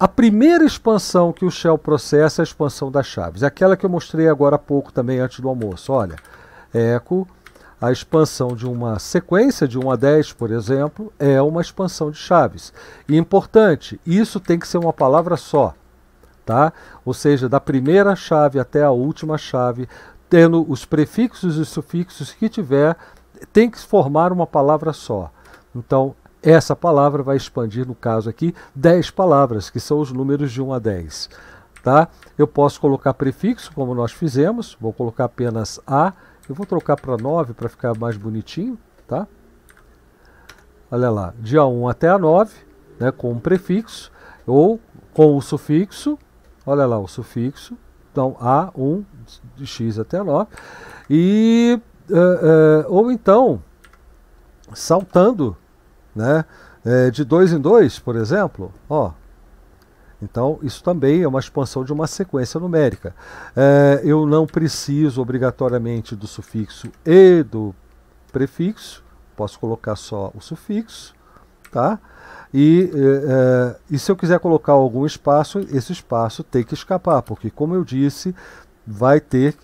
A primeira expansão que o Shell processa é a expansão das chaves, é aquela que eu mostrei agora há pouco também antes do almoço. Olha, eco, a expansão de uma sequência de 1 a 10, por exemplo, é uma expansão de chaves. E importante, isso tem que ser uma palavra só, tá? Ou seja, da primeira chave até a última chave, tendo os prefixos e os sufixos que tiver, tem que formar uma palavra só. Então, essa palavra vai expandir, no caso aqui, 10 palavras, que são os números de 1 a 10. Tá? Eu posso colocar prefixo, como nós fizemos, vou colocar apenas A, eu vou trocar para 9 para ficar mais bonitinho, tá? Olha lá, de A1 até A9, né, com um prefixo, ou com o sufixo, olha lá o sufixo, então A1 de X até 9, e, uh, uh, ou então, saltando né? É, de dois em dois, por exemplo, ó. Então, isso também é uma expansão de uma sequência numérica. É, eu não preciso obrigatoriamente do sufixo e do prefixo, posso colocar só o sufixo, tá? E, é, é e se eu quiser colocar algum espaço, esse espaço tem que escapar, porque, como eu disse, vai ter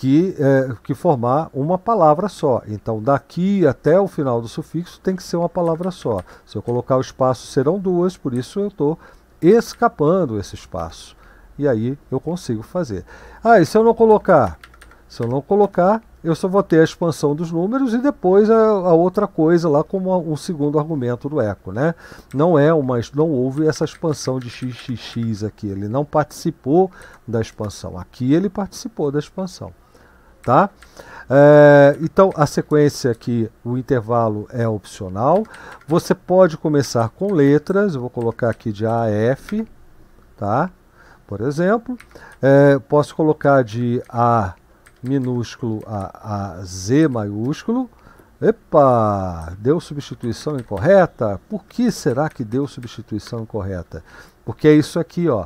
que, é, que formar uma palavra só. Então, daqui até o final do sufixo tem que ser uma palavra só. Se eu colocar o espaço, serão duas, por isso eu estou escapando esse espaço. E aí eu consigo fazer. Ah, e se eu não colocar? Se eu não colocar, eu só vou ter a expansão dos números e depois a, a outra coisa lá como a, um segundo argumento do eco, né? Não é uma, não houve essa expansão de xxx aqui, ele não participou da expansão. Aqui ele participou da expansão tá? É, então a sequência aqui, o intervalo é opcional. Você pode começar com letras, eu vou colocar aqui de A a F, tá? Por exemplo, é, posso colocar de A minúsculo a, a Z maiúsculo. Epa, deu substituição incorreta? Por que será que deu substituição incorreta? Porque é isso aqui, ó.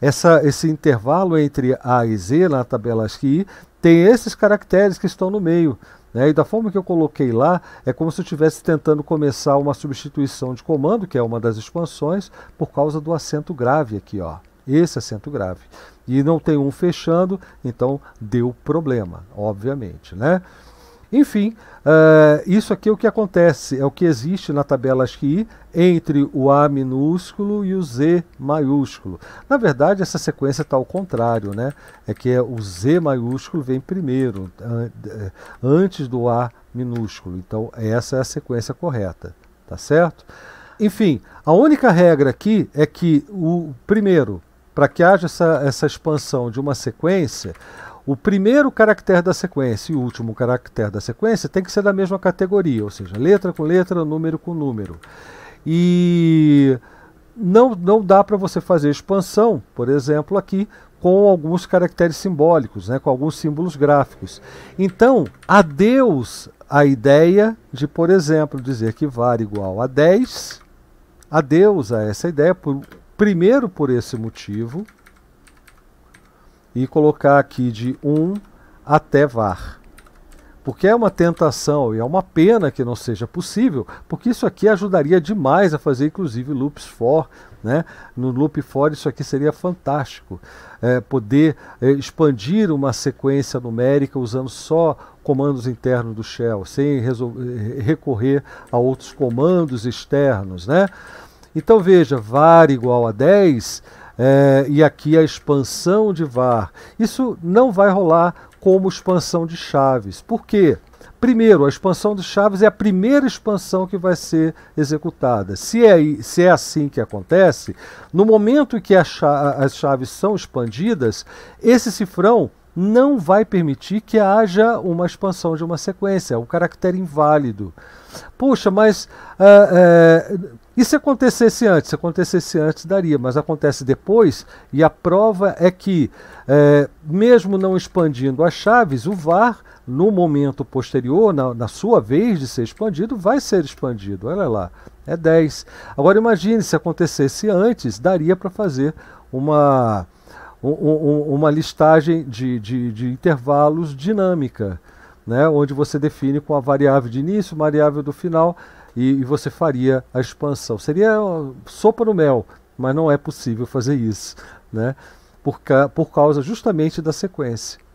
Essa, esse intervalo entre A e Z na tabela aqui tem esses caracteres que estão no meio. Né? E da forma que eu coloquei lá, é como se eu estivesse tentando começar uma substituição de comando, que é uma das expansões, por causa do acento grave aqui, ó. Esse acento grave. E não tem um fechando, então deu problema, obviamente, né? Enfim, uh, isso aqui é o que acontece, é o que existe na tabela ASCII entre o A minúsculo e o Z maiúsculo. Na verdade, essa sequência está ao contrário, né? É que é o Z maiúsculo vem primeiro, eh, antes do A minúsculo. Então, essa é a sequência correta, tá certo? Enfim, a única regra aqui é que o primeiro, para que haja essa, essa expansão de uma sequência, o primeiro caractere da sequência e o último caractere da sequência tem que ser da mesma categoria, ou seja, letra com letra, número com número. E não, não dá para você fazer expansão, por exemplo, aqui com alguns caracteres simbólicos, né, com alguns símbolos gráficos. Então, adeus a ideia de, por exemplo, dizer que var igual a 10, adeus a essa ideia, por, primeiro por esse motivo, e colocar aqui de 1 até var. Porque é uma tentação e é uma pena que não seja possível, porque isso aqui ajudaria demais a fazer inclusive loops for, né? No loop for isso aqui seria fantástico. É, poder é, expandir uma sequência numérica usando só comandos internos do shell, sem é, recorrer a outros comandos externos, né? Então veja, var igual a 10 é, e aqui a expansão de VAR. Isso não vai rolar como expansão de chaves. Por quê? Primeiro, a expansão de chaves é a primeira expansão que vai ser executada. Se é, se é assim que acontece, no momento em que cha as chaves são expandidas, esse cifrão não vai permitir que haja uma expansão de uma sequência, é um caractere inválido. Poxa, mas uh, uh, e se acontecesse antes? Se acontecesse antes, daria, mas acontece depois, e a prova é que, é, mesmo não expandindo as chaves, o VAR, no momento posterior, na, na sua vez de ser expandido, vai ser expandido. Olha lá, é 10. Agora imagine se acontecesse antes, daria para fazer uma, um, um, uma listagem de, de, de intervalos dinâmica, né? onde você define com a variável de início, variável do final e, e você faria a expansão. Seria sopa no mel, mas não é possível fazer isso, né? Por, ca por causa justamente da sequência.